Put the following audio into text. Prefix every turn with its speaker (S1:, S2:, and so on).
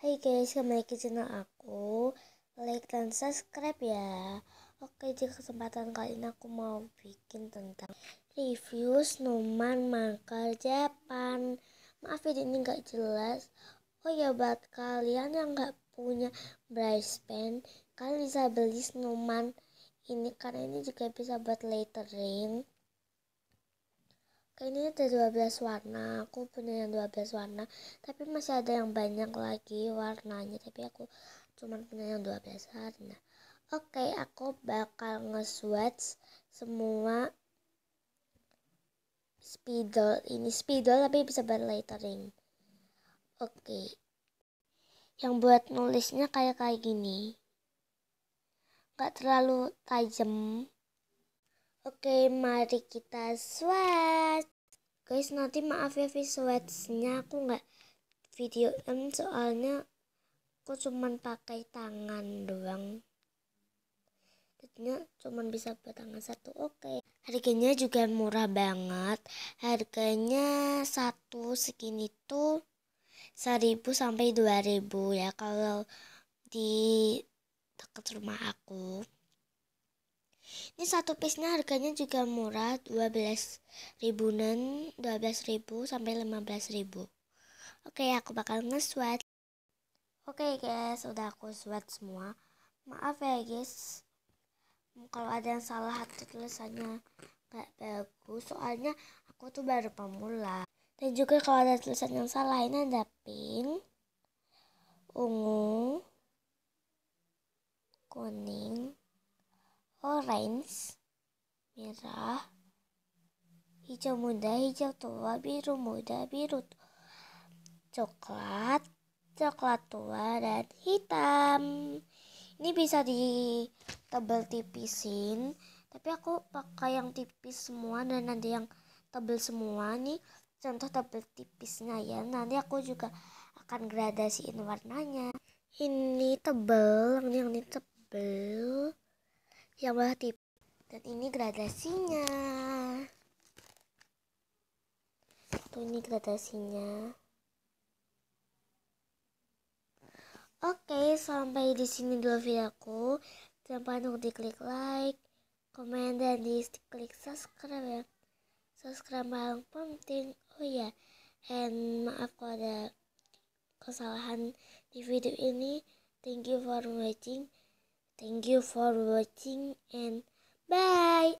S1: Hai guys, kembali ke channel aku Like dan subscribe ya Oke, di kesempatan kali ini aku mau bikin tentang Review Snowman Mangkal Japan Maaf ya, ini gak jelas Oh ya, buat kalian yang gak punya brush pen Kalian bisa beli snowman ini Karena ini juga bisa buat lettering ini ada 12 warna aku punya yang 12 warna tapi masih ada yang banyak lagi warnanya tapi aku cuma punya yang 12 warna oke aku bakal nge-swatch semua spidol ini spidol tapi bisa berlettering oke yang buat nulisnya kayak kayak gini gak terlalu tajam Oke, mari kita swatch. Guys, nanti maaf ya swatchnya aku nggak videoin soalnya aku cuman pakai tangan doang. Jadinya cuman bisa pakai tangan satu. Oke. Harganya juga murah banget. Harganya satu segini tuh seribu sampai dua ribu ya kalau di dekat rumah aku. Ini satu piece-nya harganya juga murah, 12 ribuan, 12 ribu sampai 15 ribu. Oke, okay, aku bakal nge-sweat. Oke okay, guys, udah aku sweat semua. Maaf ya guys, kalau ada yang salah hati tulisannya nggak bagus, soalnya aku tuh baru pemula. Dan juga kalau ada tulisan yang salah ini ada pink, ungu, kuning, orange merah hijau muda hijau tua biru muda biru tua, coklat coklat tua dan hitam ini bisa di ditebel tipisin tapi aku pakai yang tipis semua dan nanti yang tebel semua nih contoh tebel tipisnya ya nanti aku juga akan gradasiin warnanya ini tebel ini yang ini tebel yang relatif. Dan ini gradasinya. Tuh ini gradasinya. Oke, sampai di sini dulu videoku. Jangan lupa untuk klik like, komen, dan di klik subscribe ya. Subscribe yang penting. Oh iya, and maaf kalau ada kesalahan di video ini. Thank you for watching. Thank you for watching and bye.